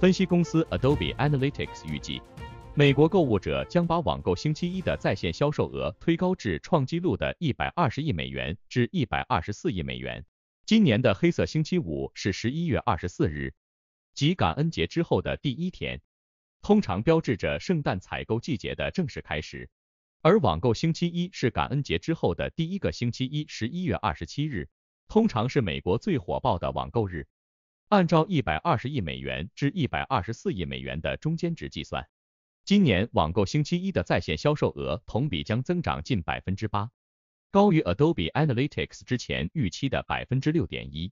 分析公司 Adobe Analytics 预计，美国购物者将把网购星期一的在线销售额推高至创纪录的120亿美元至124亿美元。今年的黑色星期五是11月24日，即感恩节之后的第一天，通常标志着圣诞采购季节的正式开始。而网购星期一是感恩节之后的第一个星期一，11月27日，通常是美国最火爆的网购日。按照一百二十亿美元至一百二十四亿美元的中间值计算，今年网购星期一的在线销售额同比将增长近百分之八，高于 Adobe Analytics 之前预期的百分之六点一。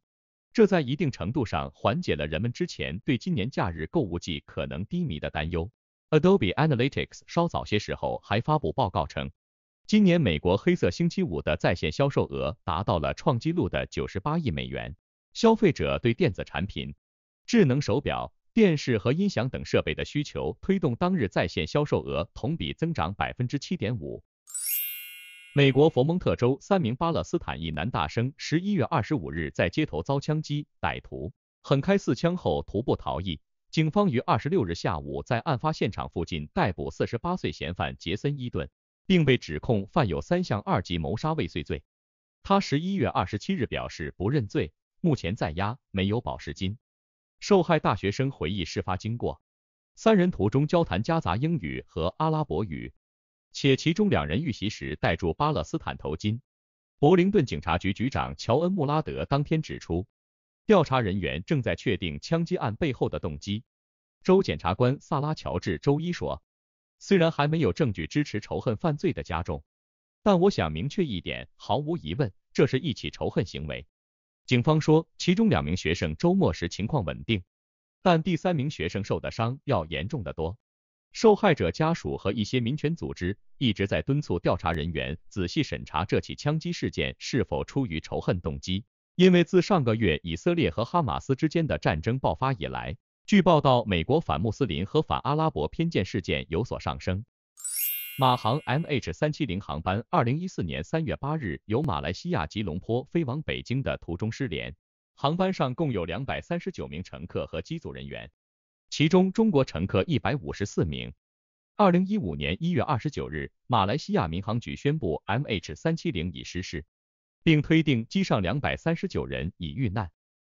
这在一定程度上缓解了人们之前对今年假日购物季可能低迷的担忧。Adobe Analytics 稍早些时候还发布报告称，今年美国黑色星期五的在线销售额达到了创纪录的九十八亿美元。消费者对电子产品、智能手表、电视和音响等设备的需求，推动当日在线销售额同比增长百分之七点五。美国佛蒙特州三名巴勒斯坦裔男大生十一月二十五日在街头遭枪击，歹徒狠开四枪后徒步逃逸。警方于二十六日下午在案发现场附近逮捕四十八岁嫌犯杰森·伊顿，并被指控犯有三项二级谋杀未遂罪。他十一月二十七日表示不认罪。目前在押，没有保释金。受害大学生回忆事发经过，三人途中交谈夹杂英语和阿拉伯语，且其中两人遇袭时戴住巴勒斯坦头巾。柏林顿警察局局长乔恩·穆拉德当天指出，调查人员正在确定枪击案背后的动机。州检察官萨拉·乔治周一说，虽然还没有证据支持仇恨犯罪的加重，但我想明确一点，毫无疑问，这是一起仇恨行为。警方说，其中两名学生周末时情况稳定，但第三名学生受的伤要严重得多。受害者家属和一些民权组织一直在敦促调查人员仔细审查这起枪击事件是否出于仇恨动机，因为自上个月以色列和哈马斯之间的战争爆发以来，据报道，美国反穆斯林和反阿拉伯偏见事件有所上升。马航 M H 三七零航班，二零一四年三月八日由马来西亚吉隆坡飞往北京的途中失联。航班上共有两百三十九名乘客和机组人员，其中中国乘客一百五十四名。二零一五年一月二十九日，马来西亚民航局宣布 M H 三七零已失事，并推定机上两百三十九人已遇难。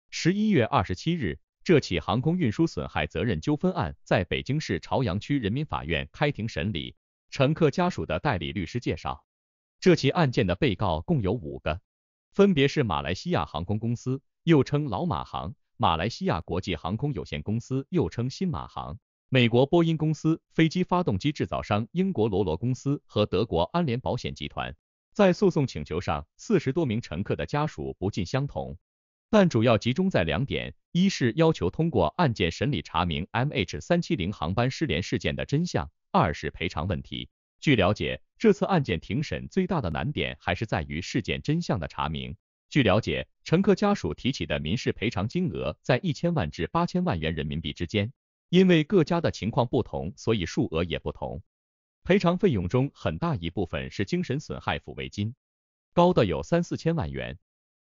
十一月二十七日，这起航空运输损害责任纠纷案在北京市朝阳区人民法院开庭审理。乘客家属的代理律师介绍，这起案件的被告共有五个，分别是马来西亚航空公司（又称老马航）、马来西亚国际航空有限公司（又称新马航）、美国波音公司、飞机发动机制造商英国罗罗公司和德国安联保险集团。在诉讼请求上，四十多名乘客的家属不尽相同，但主要集中在两点：一是要求通过案件审理查明 MH 三七零航班失联事件的真相。二是赔偿问题。据了解，这次案件庭审最大的难点还是在于事件真相的查明。据了解，乘客家属提起的民事赔偿金额在一千万至八千万元人民币之间，因为各家的情况不同，所以数额也不同。赔偿费用中很大一部分是精神损害抚慰金，高的有三四千万元。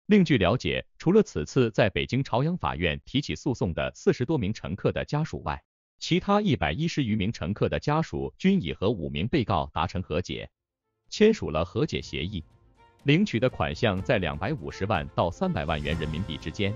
另据了解，除了此次在北京朝阳法院提起诉讼的四十多名乘客的家属外，其他一百一十余名乘客的家属均已和五名被告达成和解，签署了和解协议，领取的款项在两百五十万到三百万元人民币之间。